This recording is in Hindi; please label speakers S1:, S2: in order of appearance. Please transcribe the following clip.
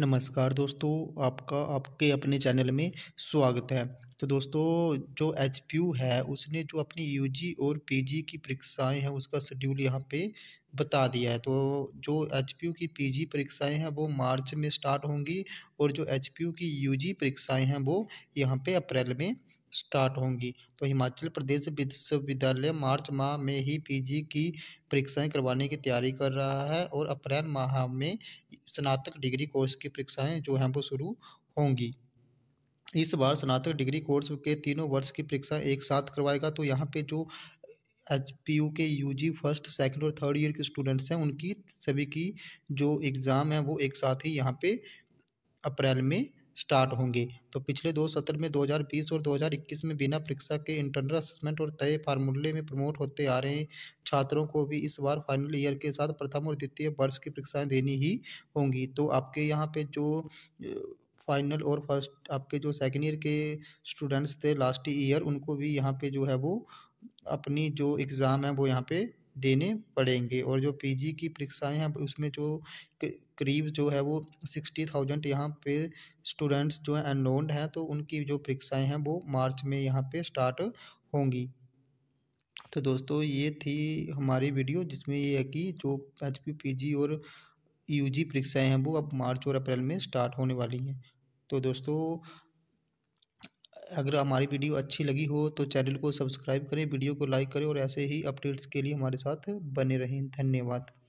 S1: नमस्कार दोस्तों आपका आपके अपने चैनल में स्वागत है तो दोस्तों जो एच है उसने जो अपनी यू और पी की परीक्षाएँ हैं उसका शेड्यूल यहाँ पर बता दिया है तो जो एच की पीजी परीक्षाएं हैं वो मार्च में स्टार्ट होंगी और जो एच की यूजी परीक्षाएं हैं वो यहाँ पे अप्रैल में स्टार्ट होंगी तो हिमाचल प्रदेश विश्वविद्यालय मार्च माह में ही पीजी की परीक्षाएं करवाने की तैयारी कर रहा है और अप्रैल माह में स्नातक डिग्री कोर्स की परीक्षाएं जो हैं वो शुरू होंगी इस बार स्नातक डिग्री कोर्स के तीनों वर्ष की परीक्षा एक साथ करवाएगा तो यहाँ पे जो एच पी यू के यू जी फर्स्ट सेकेंड और थर्ड ईयर के स्टूडेंट्स हैं उनकी सभी की जो एग्ज़ाम है वो एक साथ ही यहाँ पे अप्रैल में स्टार्ट होंगे तो पिछले दो सत्र में 2020 और 2021 में बिना परीक्षा के इंटरनल असेसमेंट और तय फार्मूले में प्रमोट होते आ रहे छात्रों को भी इस बार फाइनल ईयर के साथ प्रथम और द्वितीय वर्ष की परीक्षाएं देनी ही होंगी तो आपके यहाँ पे जो फाइनल और फर्स्ट आपके जो सेकेंड ईयर के स्टूडेंट्स थे लास्ट ईयर उनको भी यहाँ पे जो है वो अपनी जो एग्ज़ाम है वो यहाँ पे देने पड़ेंगे और जो पीजी की परीक्षाएं हैं उसमें जो करीब जो है वो सिक्सटी थाउजेंड यहाँ पे स्टूडेंट्स जो हैं अनोन्ड हैं तो उनकी जो परीक्षाएं हैं वो मार्च में यहाँ पे स्टार्ट होंगी तो दोस्तों ये थी हमारी वीडियो जिसमें ये है कि जो एच पी पी जी और यूजी परीक्षाएं हैं वो अब मार्च और अप्रैल में स्टार्ट होने वाली हैं तो दोस्तों अगर हमारी वीडियो अच्छी लगी हो तो चैनल को सब्सक्राइब करें वीडियो को लाइक करें और ऐसे ही अपडेट्स के लिए हमारे साथ बने रहें धन्यवाद